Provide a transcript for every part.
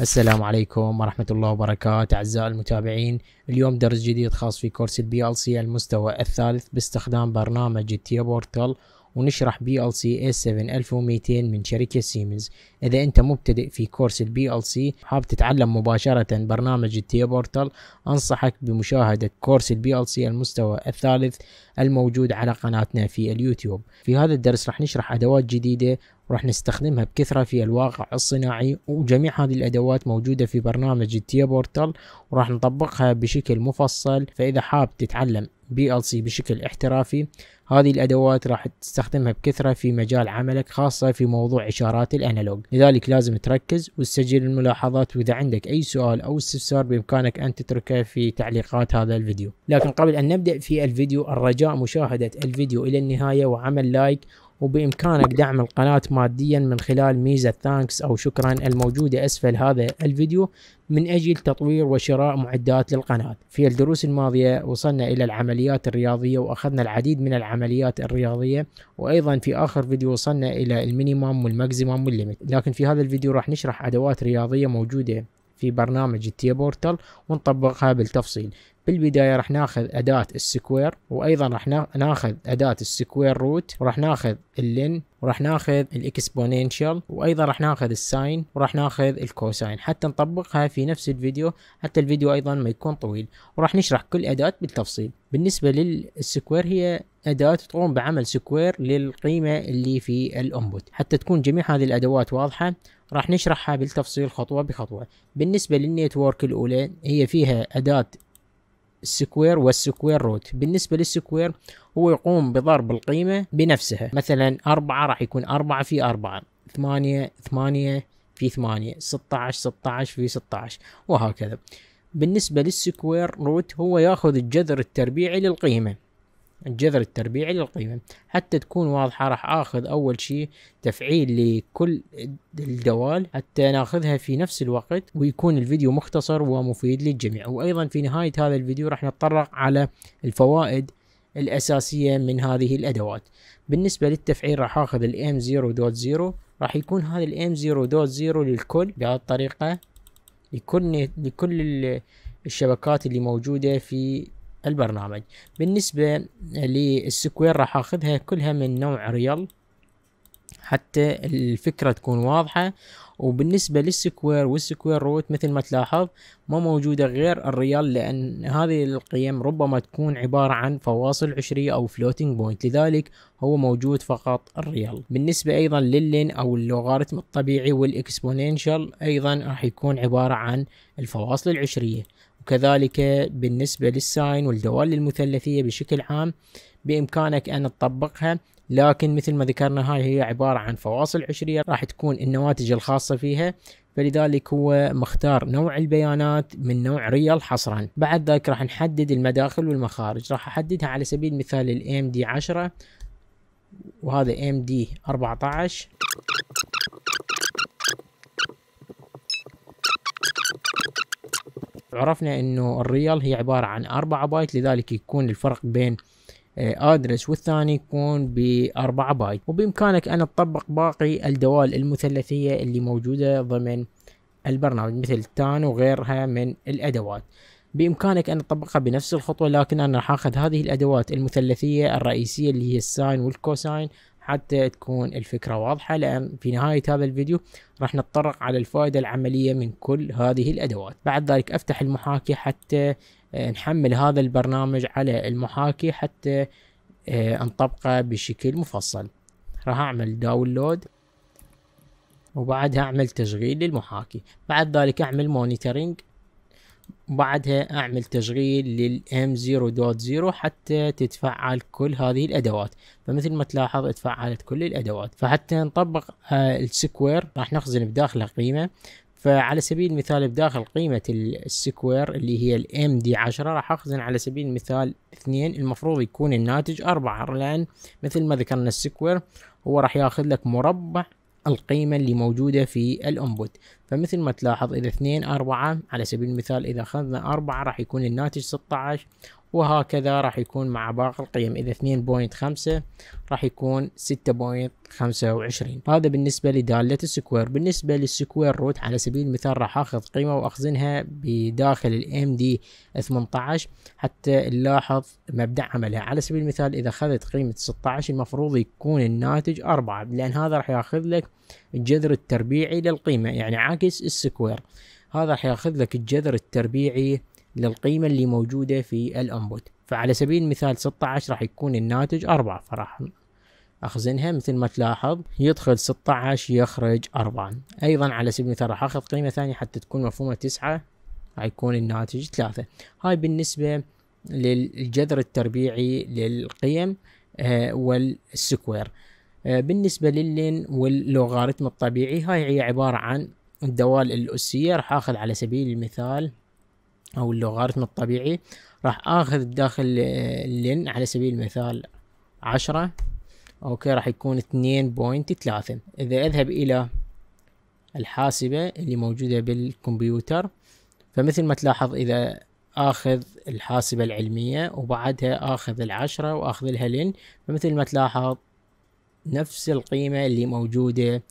السلام عليكم ورحمة الله وبركاته أعزائي المتابعين اليوم درس جديد خاص في كورس البي ال سي المستوى الثالث باستخدام برنامج تي بورتال ونشرح بي ال سي A7200 من شركة سيمنز إذا أنت مبتدئ في كورس البي ال سي حاب تتعلم مباشرة برنامج التي بورتال أنصحك بمشاهدة كورس البي ال سي المستوى الثالث الموجود على قناتنا في اليوتيوب في هذا الدرس راح نشرح أدوات جديدة راح نستخدمها بكثرة في الواقع الصناعي وجميع هذه الأدوات موجودة في برنامج التيا بورتل وراح نطبقها بشكل مفصل فإذا حاب تتعلم بي ال سي بشكل احترافي هذه الادوات راح تستخدمها بكثره في مجال عملك خاصه في موضوع اشارات الانالوج لذلك لازم تركز وتسجل الملاحظات واذا عندك اي سؤال او استفسار بامكانك ان تتركه في تعليقات هذا الفيديو لكن قبل ان نبدا في الفيديو الرجاء مشاهده الفيديو الى النهايه وعمل لايك وبإمكانك دعم القناة ماديا من خلال ميزة ثانكس أو شكرا الموجودة أسفل هذا الفيديو من أجل تطوير وشراء معدات للقناة في الدروس الماضية وصلنا إلى العمليات الرياضية وأخذنا العديد من العمليات الرياضية وأيضا في آخر فيديو وصلنا إلى المينيمم والماكسيمم والليمت لكن في هذا الفيديو راح نشرح أدوات رياضية موجودة في برنامج التي بورتال ونطبقها بالتفصيل بالبداية راح ناخذ أداة السكوير وأيضا راح ناخذ أداة السكوير روت وراح ناخذ اللين وراح ناخذ الاكسبوننشال وايضا راح ناخذ الساين وراح ناخذ الكوساين حتى نطبقها في نفس الفيديو حتى الفيديو ايضا ما يكون طويل وراح نشرح كل اداة بالتفصيل بالنسبة للسكوير هي أداة تقوم بعمل سكوير للقيمة اللي في الأنبوت حتى تكون جميع هذه الأدوات واضحة راح نشرحها بالتفصيل خطوة بخطوة بالنسبة للنيتورك الأولى هي فيها أداة السكوير والسكوير روت بالنسبة للسكوير هو يقوم بضرب القيمة بنفسها مثلا أربعة راح يكون أربعة في أربعة ثمانية ثمانية في ثمانية ستة عشر ستة عشر في ستة عشر وهكذا بالنسبة للسكوير روت هو ياخذ الجذر التربيعي للقيمة الجذر التربيعي للقيمة حتى تكون واضحة راح اخذ اول شيء تفعيل لكل الدوال حتى ناخذها في نفس الوقت ويكون الفيديو مختصر ومفيد للجميع وايضا في نهاية هذا الفيديو راح نتطرق على الفوائد الأساسية من هذه الأدوات بالنسبة للتفعيل راح أخذ الام 0.0 راح يكون هذا الام 0.0 للكل بهذه الطريقة لكل لكل الشبكات اللي موجودة في البرنامج بالنسبة للسكوير راح اخذها كلها من نوع ريال حتى الفكرة تكون واضحة وبالنسبة للسكوير والسكوير روت مثل ما تلاحظ ما موجودة غير الريال لأن هذه القيم ربما تكون عبارة عن فواصل عشرية أو فلوتينج بوينت لذلك هو موجود فقط الريال بالنسبة أيضا للين أو اللوغاريتم الطبيعي والاكسبونينشال أيضا راح يكون عبارة عن الفواصل العشرية وكذلك بالنسبة للساين والدوال المثلثية بشكل عام بإمكانك أن تطبقها لكن مثل ما ذكرنا هاي هي عبارة عن فواصل عشرية راح تكون النواتج الخاصة فيها فلذلك هو مختار نوع البيانات من نوع ريال حصرا بعد ذلك راح نحدد المداخل والمخارج راح أحددها على سبيل المثال الـ AMD 10 وهذا AMD 14 عرفنا انه الريال هي عبارة عن 4 بايت لذلك يكون الفرق بين آه، ادرس والثاني يكون ب 4 بايت وبامكانك ان تطبق باقي الدوال المثلثية اللي موجودة ضمن البرنامج مثل تان وغيرها من الادوات بامكانك ان تطبقها بنفس الخطوة لكن انا راح اخذ هذه الادوات المثلثية الرئيسية اللي هي الساين والكوساين حتى تكون الفكرة واضحة لأن في نهاية هذا الفيديو راح نتطرق على الفائدة العملية من كل هذه الأدوات بعد ذلك أفتح المحاكي حتى آه، نحمل هذا البرنامج على المحاكي حتى آه، نطبقه بشكل مفصل راح أعمل داونلود وبعدها أعمل تشغيل للمحاكي بعد ذلك أعمل مونيتورينج بعدها اعمل تشغيل للام 0.0 حتى تتفعل كل هذه الادوات فمثل ما تلاحظ اتفعلت كل الادوات فحتى نطبق آه، السكوير راح نخزن بداخله قيمه فعلى سبيل المثال بداخل قيمة السكوير اللي هي الام دي 10 راح اخزن على سبيل المثال 2 المفروض يكون الناتج 4 لان مثل ما ذكرنا السكوير هو راح ياخذ لك مربع القيمة اللي موجودة في الانبوت فمثل ما تلاحظ اذا اثنين اربعة على سبيل المثال اذا اخذنا اربعة راح يكون الناتج 16 وهكذا راح يكون مع باقي القيم إذا 2.5 راح يكون 6.25 هذا بالنسبة لدالة السكوير بالنسبة للسكوير روت على سبيل المثال راح أخذ قيمة وأخزنها بداخل الام دي 18 حتى نلاحظ مبدأ عملها على سبيل المثال إذا أخذت قيمة 16 المفروض يكون الناتج 4 لأن هذا راح ياخذ لك الجذر التربيعي للقيمة يعني عكس السكوير هذا راح ياخذ لك الجذر التربيعي للقيمة اللي موجودة في الانبوت فعلى سبيل المثال 16 راح يكون الناتج 4 فراح اخزنها مثل ما تلاحظ يدخل 16 يخرج 4 ايضا على سبيل المثال راح اخذ قيمة ثانية حتى تكون مفهومة 9 راح يكون الناتج 3 هاي بالنسبة للجذر التربيعي للقيم آه، والسكوير آه، بالنسبة للين واللوغاريتم الطبيعي هاي هي عبارة عن الدوال الأسية راح أخذ على سبيل المثال او اللوغاريتم الطبيعي راح اخذ داخل اللن على سبيل المثال عشرة اوكي راح يكون اثنين بوينت ثلاثة اذا اذهب الى الحاسبة اللي موجودة بالكمبيوتر فمثل ما تلاحظ اذا اخذ الحاسبة العلمية وبعدها اخذ العشرة واخذ لها لن فمثل ما تلاحظ نفس القيمة اللي موجودة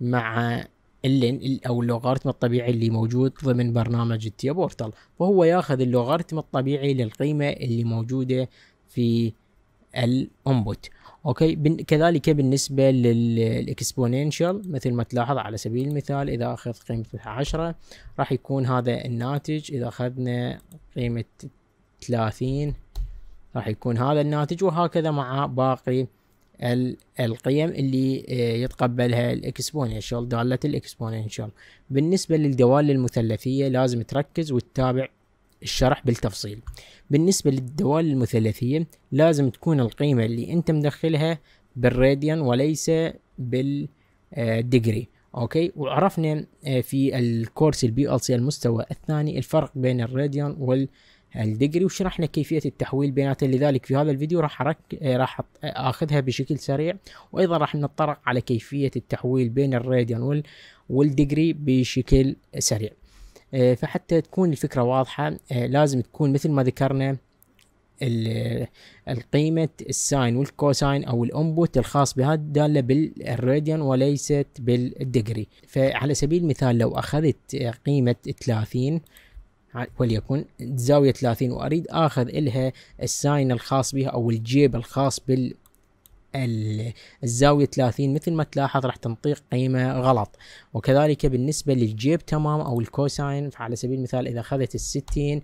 مع اللين او اللوغاريتم الطبيعي اللي موجود ضمن برنامج التيا بورتال وهو ياخذ اللوغاريتم الطبيعي للقيمه اللي موجوده في الانبوت اوكي كذلك بالنسبه للاكسبوننشال مثل ما تلاحظ على سبيل المثال اذا اخذ قيمه 10 راح يكون هذا الناتج اذا اخذنا قيمه 30 راح يكون هذا الناتج وهكذا مع باقي القيم اللي آه، يتقبلها الاكسبوننشال دالة الاكسبوننشال بالنسبة للدوال المثلثية لازم تركز وتتابع الشرح بالتفصيل بالنسبة للدوال المثلثية لازم تكون القيمة اللي انت مدخلها بالراديان وليس بالدجري آه، اوكي وعرفنا آه، في الكورس البي ال سي المستوى الثاني الفرق بين الراديان وال الدجري وشرحنا كيفية التحويل بيناتها لذلك في هذا الفيديو راح أرك... آه، راح آه، اخذها بشكل سريع وايضا راح نتطرق على كيفية التحويل بين الراديان وال... والدجري بشكل سريع آه، فحتى تكون الفكرة واضحة لازم تكون مثل ما ذكرنا القيمة الساين والكوساين أو الأنبوت الخاص بهذه الدالة بالراديان وليست بالدجري فعلى سبيل المثال لو أخذت قيمة 30 وليكن زاوية 30 وأريد آخذ إلها الساين الخاص بها أو الجيب الخاص بال الزاوية 30 مثل ما تلاحظ راح تنطيق قيمة غلط وكذلك بالنسبة للجيب تمام أو الكوساين فعلى سبيل المثال إذا أخذت الستين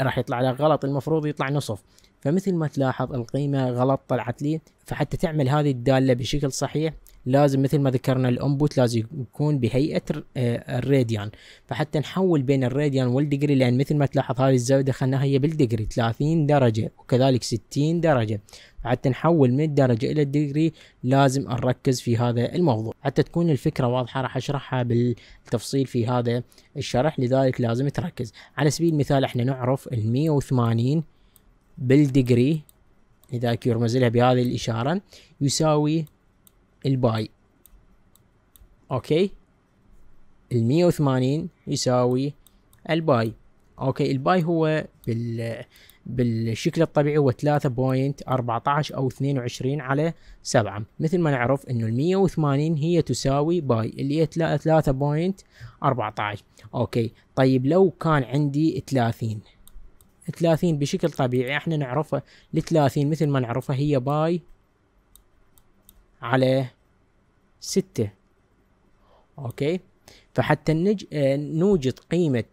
راح يطلع لك غلط المفروض يطلع نصف فمثل ما تلاحظ القيمة غلط طلعت لي فحتى تعمل هذه الدالة بشكل صحيح لازم مثل ما ذكرنا الانبوت لازم يكون بهيئه آه، الراديان فحتى نحول بين الراديان والدجري لان مثل ما تلاحظ هذه الزاويه دخلناها هي بالدجري 30 درجه وكذلك 60 درجه حتى نحول من الدرجة إلى الدجري لازم نركز في هذا الموضوع حتى تكون الفكرة واضحة راح أشرحها بالتفصيل في هذا الشرح لذلك لازم تركز على سبيل المثال احنا نعرف ال 180 بالدجري إذا يرمز لها بهذه الإشارة يساوي الباي اوكي ال 180 يساوي الباي اوكي الباي هو بال بالشكل الطبيعي هو 3.14 او 22 على 7 مثل ما نعرف انه ال 180 هي تساوي باي اللي هي 3.14 اوكي طيب لو كان عندي 30 30 بشكل طبيعي احنا نعرفها ال 30 مثل ما نعرفها هي باي على ستة اوكي فحتى نج... آه، نوجد قيمة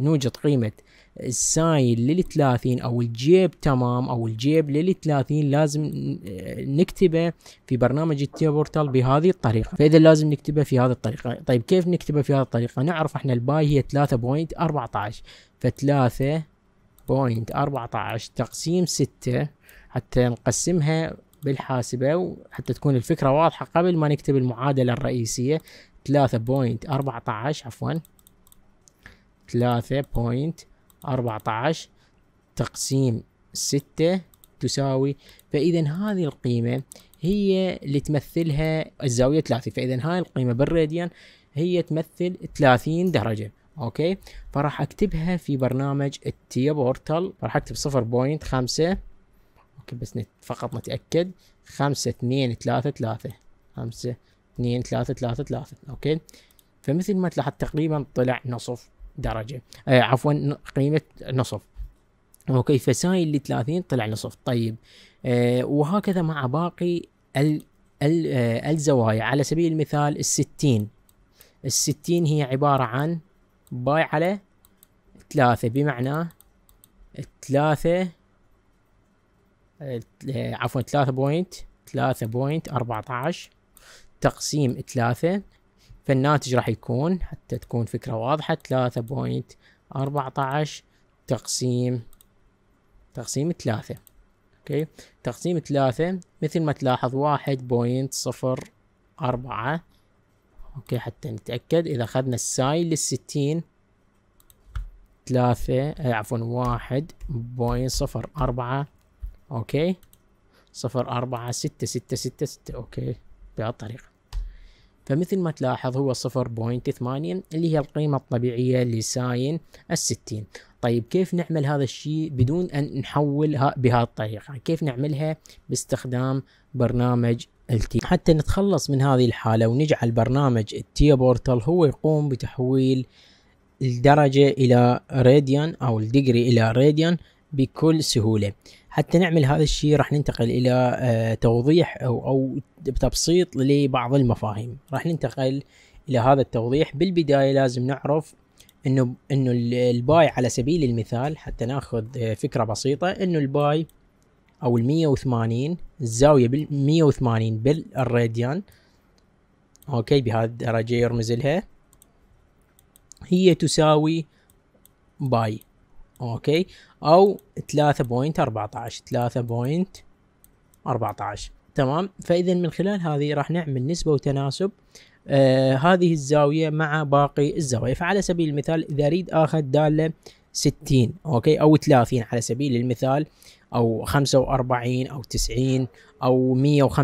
نوجد قيمة الساين للثلاثين او الجيب تمام او الجيب للثلاثين لازم آه، نكتبه في برنامج التيبورتال بهذه الطريقة فاذا لازم نكتبه في هذه الطريقة طيب كيف نكتبه في هذه الطريقة نعرف احنا الباي هي 3.14 ف3.14 تقسيم 6 حتى نقسمها بالحاسبه وحتى تكون الفكره واضحه قبل ما نكتب المعادله الرئيسيه 3.14 عفوا 3.14 تقسيم 6 تساوي فاذا هذه القيمه هي اللي تمثلها الزاويه 30 فاذا هاي القيمه بالراديان هي تمثل 30 درجه اوكي فراح اكتبها في برنامج التيا بورتال راح اكتب 0.5 متأكد بس نت فقط نتاكد خمسة اثنين ثلاثة ثلاثة خمسة اثنين ثلاثة ثلاثة ثلاثة أوكي فمثل ما تلاحظ تقريبا طلع نصف درجة آه عفوا قيمة نصف اوكي فسايل اللي 30 طلع نصف طيب آه وهكذا مع باقي ال ال آه الزوايا على سبيل المثال الستين الستين هي عبارة عن باي على ثلاثة بمعنى ثلاثة آه، عفوا ثلاثة بوينت ثلاثة بوينت أربعة عشر تقسيم ثلاثة فالناتج راح يكون حتى تكون فكرة واضحة ثلاثة بوينت أربعة عشر تقسيم تقسيم ثلاثة اوكي تقسيم ثلاثة مثل ما تلاحظ واحد بوينت صفر أربعة اوكي حتى نتأكد اذا اخذنا الساي للستين ثلاثة آه، عفوا واحد بوينت صفر أربعة اوكي صفر أربعة ستة ستة ستة ستة اوكي بهالطريقة فمثل ما تلاحظ هو صفر بوينت ثمانية اللي هي القيمة الطبيعية لساين الستين طيب كيف نعمل هذا الشيء بدون أن نحولها بهذه الطريقة كيف نعملها باستخدام برنامج التي حتى نتخلص من هذه الحالة ونجعل برنامج التي بورتال هو يقوم بتحويل الدرجة إلى راديان أو الدجري إلى راديان بكل سهولة حتى نعمل هذا الشيء راح ننتقل الى آه، توضيح او او تبسيط لبعض المفاهيم راح ننتقل الى هذا التوضيح بالبدايه لازم نعرف انه انه الباي على سبيل المثال حتى ناخذ آه، فكره بسيطه انه الباي او ال 180 الزاويه بال 180 بالراديان اوكي بهذه الدرجه يرمز لها هي تساوي باي اوكي او 3.14 3.14 تمام فاذا من خلال هذه راح نعمل نسبة وتناسب آه هذه الزاوية مع باقي الزوايا فعلى سبيل المثال اذا اريد اخذ دالة 60 اوكي او 30 على سبيل المثال او 45 او 90 او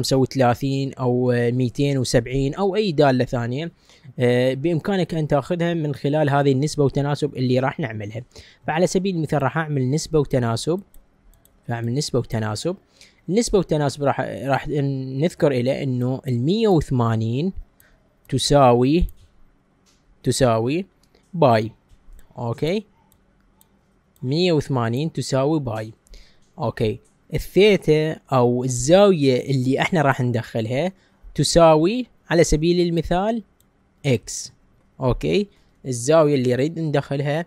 135 او 270 او اي داله ثانيه آه، بامكانك ان تاخذها من خلال هذه النسبه وتناسب اللي راح نعملها فعلى سبيل المثال راح اعمل نسبه وتناسب فاعمل نسبه وتناسب النسبه والتناسب راح راح نذكر الى انه ال 180 تساوي تساوي باي اوكي 180 تساوي باي اوكي الثيتا او الزاويه اللي احنا راح ندخلها تساوي على سبيل المثال اكس اوكي الزاويه اللي نريد ندخلها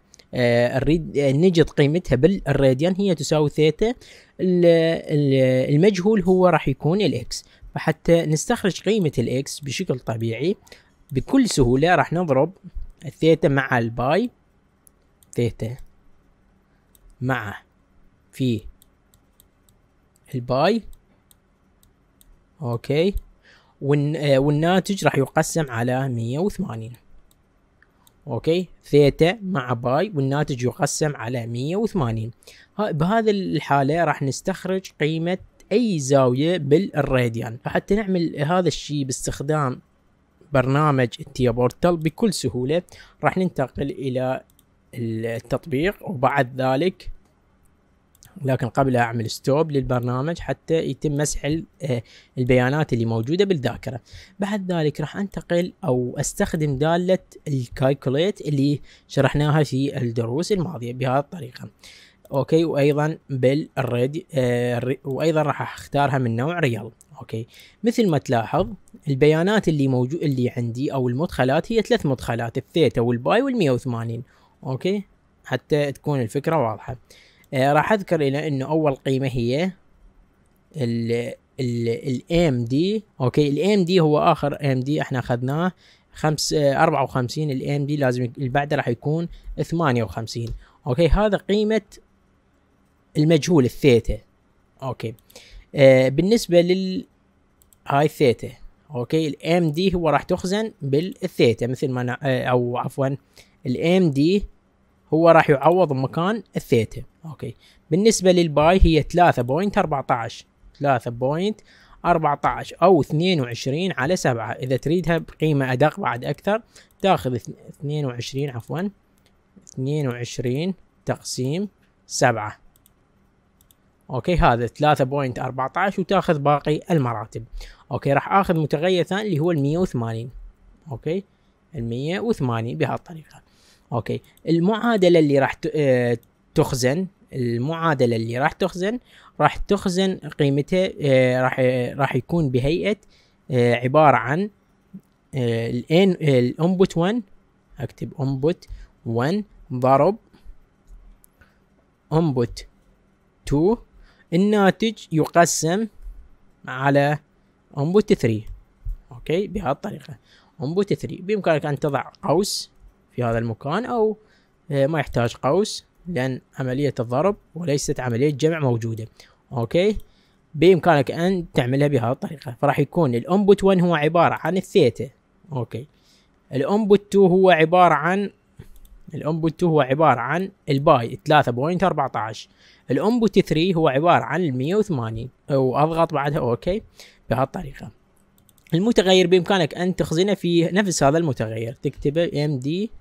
نريد آه،, آه نجد قيمتها بالراديان هي تساوي ثيتا المجهول هو راح يكون الاكس فحتى نستخرج قيمه الاكس بشكل طبيعي بكل سهوله راح نضرب الثيتا مع الباي ثيتا مع في الباي اوكي آه، والناتج راح يقسم على 180 اوكي ثيتا مع باي والناتج يقسم على 180 بهذه الحاله راح نستخرج قيمه اي زاويه بالراديان فحتى نعمل هذا الشيء باستخدام برنامج التيا بورتال بكل سهوله راح ننتقل الى التطبيق وبعد ذلك لكن قبل اعمل ستوب للبرنامج حتى يتم مسح آه، البيانات اللي موجوده بالذاكره بعد ذلك راح انتقل او استخدم داله الكالكوليت اللي شرحناها في الدروس الماضيه بهذه الطريقه اوكي وايضا بالريد آه، وايضا راح اختارها من نوع ريال اوكي مثل ما تلاحظ البيانات اللي موجود اللي عندي او المدخلات هي ثلاث مدخلات الثيتا والباي وال180 اوكي حتى تكون الفكره واضحه آه، راح اذكر الى انه اول قيمه هي ال ام دي اوكي الاي ام دي هو اخر ام دي احنا اخذناه خمس 54 الاي ام دي لازم اللي بعده راح يكون 58 اوكي هذا قيمه المجهول الثيتا اوكي آه بالنسبه لل هاي الثيتا اوكي الام دي هو راح تخزن بالثيتا مثل ما نا... آه، او عفوا الام دي هو راح يعوض مكان الثيتا اوكي بالنسبة للباي هي 3.14 3.14 او 22 على 7 اذا تريدها بقيمة ادق بعد اكثر تاخذ 22 عفوا 22 تقسيم 7 اوكي هذا 3.14 وتاخذ باقي المراتب اوكي راح اخذ متغير ثاني اللي هو ال 180 اوكي ال 180 بهالطريقه اوكي المعادله اللي راح آه، تخزن المعادله اللي راح تخزن راح تخزن قيمتها آه، راح آه، راح يكون بهيئه عباره عن الان الانبوت 1 اكتب انبوت 1 ضرب انبوت 2 الناتج يقسم على انبوت 3 اوكي بهالطريقه انبوت 3 بامكانك ان تضع قوس في هذا المكان أو آه، ما يحتاج قوس لأن عملية الضرب وليست عملية جمع موجودة أوكي بإمكانك أن تعملها بهذه الطريقة فراح يكون الأنبوت 1 هو عبارة عن الثيتا أوكي الأنبوت 2 هو عبارة عن الأنبوت 2 هو عبارة عن الباي 3.14 الأنبوت 3 هو عبارة عن ال 180 وأضغط بعدها أوكي بهالطريقة المتغير بإمكانك أن تخزنه في نفس هذا المتغير تكتبه md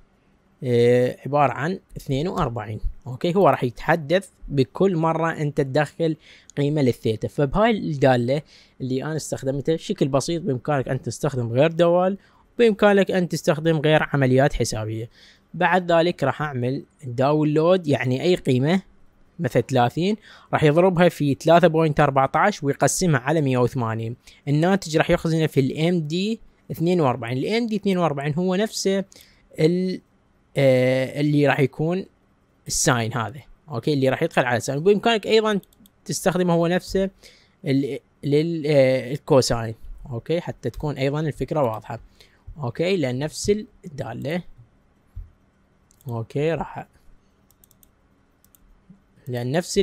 آه، عبارة عن 42 اوكي هو راح يتحدث بكل مرة انت تدخل قيمة للثيتا فبهاي الدالة اللي انا استخدمتها بشكل بسيط بامكانك ان تستخدم غير دوال بامكانك ان تستخدم غير عمليات حسابية بعد ذلك راح اعمل داونلود يعني اي قيمة مثل 30 راح يضربها في 3.14 ويقسمها على 180 الناتج راح يخزنه في الام دي 42 الام دي 42 هو نفسه آه، اللي راح يكون الساين هذا اوكي اللي راح يدخل على الساين بامكانك ايضا تستخدمه هو نفسه للكوساين آه، اوكي حتى تكون ايضا الفكره واضحه اوكي لان نفس الداله اوكي راح لان نفس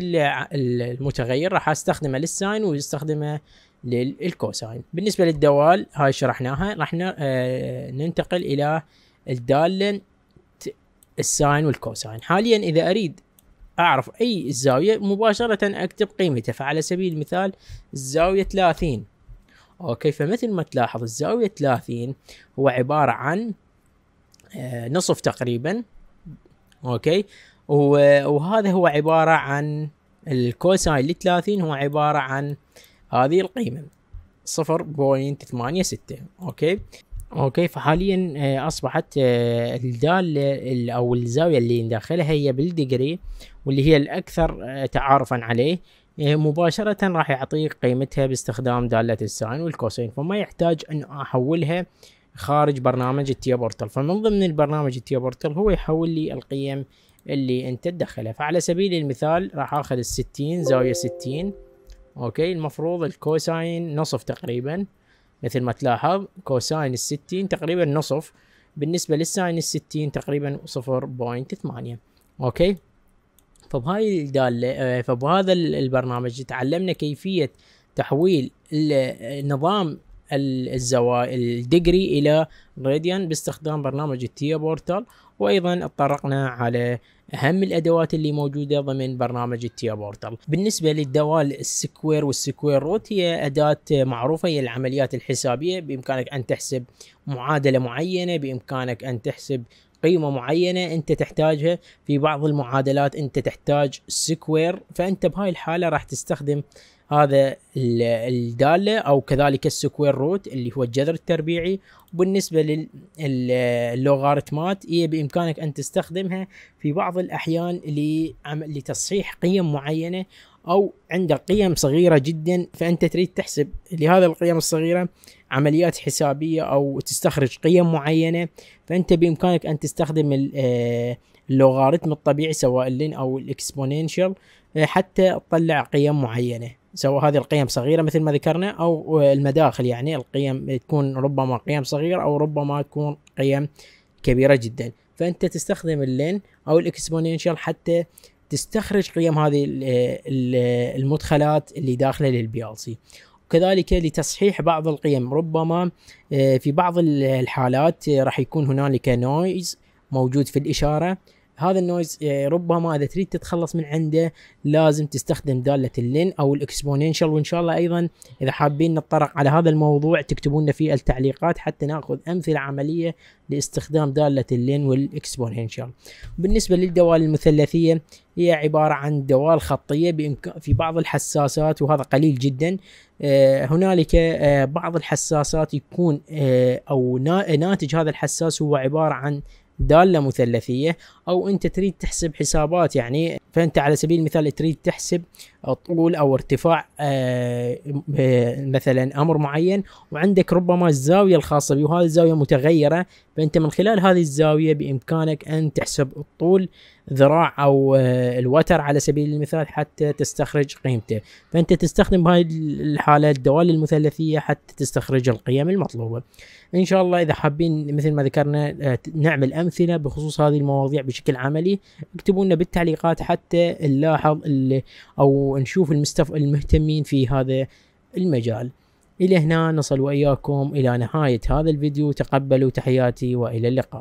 المتغير راح استخدمه للساين ويستخدمه للكوساين بالنسبه للدوال هاي شرحناها راح آه، ننتقل الى الداله الساين والكوساين حاليا اذا اريد اعرف اي الزاوية مباشرة اكتب قيمتها فعلى سبيل المثال الزاوية 30 اوكي فمثل ما تلاحظ الزاوية 30 هو عبارة عن آه، نصف تقريبا اوكي وهذا هو عبارة عن الكوساين ل 30 هو عبارة عن هذه القيمة 0.86 اوكي اوكي فحاليا آه، اصبحت آه، الداله او الزاويه اللي ندخلها هي بالديجري واللي هي الاكثر آه، تعارفا عليه مباشرة راح يعطيك قيمتها باستخدام دالة الساين والكوسين فما يحتاج ان احولها خارج برنامج التيا بورتل فمن ضمن البرنامج التيا بورتل هو يحول لي القيم اللي انت تدخلها فعلى سبيل المثال راح اخذ الستين زاوية ستين اوكي المفروض الكوساين نصف تقريبا مثل ما تلاحظ كوساين الستين تقريبا نصف بالنسبة للساين الستين تقريبا صفر بوينت ثمانية اوكي فبهاي الدالة آه، فبهذا البرنامج تعلمنا كيفية تحويل النظام الزوايا الدجري الى راديان باستخدام برنامج التيا بورتال وايضا اتطرقنا على اهم الادوات اللي موجوده ضمن برنامج التيا بورتال بالنسبه للدوال السكوير والسكوير روت هي اداه معروفه هي العمليات الحسابيه بامكانك ان تحسب معادله معينه بامكانك ان تحسب قيمة معينة أنت تحتاجها في بعض المعادلات أنت تحتاج سكوير فأنت بهاي الحالة راح تستخدم هذا الداله او كذلك السكوير روت اللي هو الجذر التربيعي وبالنسبه للوغاريتمات هي بامكانك ان تستخدمها في بعض الاحيان لتصحيح قيم معينه او عندك قيم صغيره جدا فانت تريد تحسب لهذه القيم الصغيره عمليات حسابيه او تستخرج قيم معينه فانت بامكانك ان تستخدم آه، اللوغاريتم الطبيعي سواء اللين او الاكسبوننشال آه، حتى تطلع قيم معينه سواء هذه القيم صغيره مثل ما ذكرنا او المداخل يعني القيم تكون ربما قيم صغيره او ربما تكون قيم كبيره جدا فانت تستخدم اللين او الاكسبوننشال حتى تستخرج قيم هذه المدخلات اللي داخله للبي ال سي وكذلك لتصحيح بعض القيم ربما آه، في بعض الحالات آه، راح يكون هنالك نويز موجود في الاشاره هذا النويز إيه، ربما اذا تريد تتخلص من عنده لازم تستخدم داله اللين او الاكسبوننشال وان شاء الله ايضا اذا حابين نتطرق على هذا الموضوع تكتبون في التعليقات حتى ناخذ امثله عمليه لاستخدام داله اللين والاكسبوننشال بالنسبه للدوال المثلثيه هي عباره عن دوال خطيه بامكان في بعض الحساسات وهذا قليل جدا إيه، هنالك إيه، بعض الحساسات يكون او ناتج هذا الحساس هو عباره عن داله مثلثيه او انت تريد تحسب حسابات يعني فانت على سبيل المثال تريد تحسب طول او ارتفاع آه، مثلا امر معين وعندك ربما الزاويه الخاصه به وهذه الزاويه متغيره فانت من خلال هذه الزاويه بامكانك ان تحسب الطول ذراع او آه، الوتر على سبيل المثال حتى تستخرج قيمته فانت تستخدم هاي الحاله الدوال المثلثيه حتى تستخرج القيم المطلوبه ان شاء الله اذا حابين مثل ما ذكرنا آه، نعمل امثله بخصوص هذه المواضيع بشكل عملي اكتبوا لنا بالتعليقات حتى نلاحظ او نشوف المستف... المهتمين في هذا المجال الى هنا نصل واياكم الى نهايه هذا الفيديو تقبلوا تحياتي والى اللقاء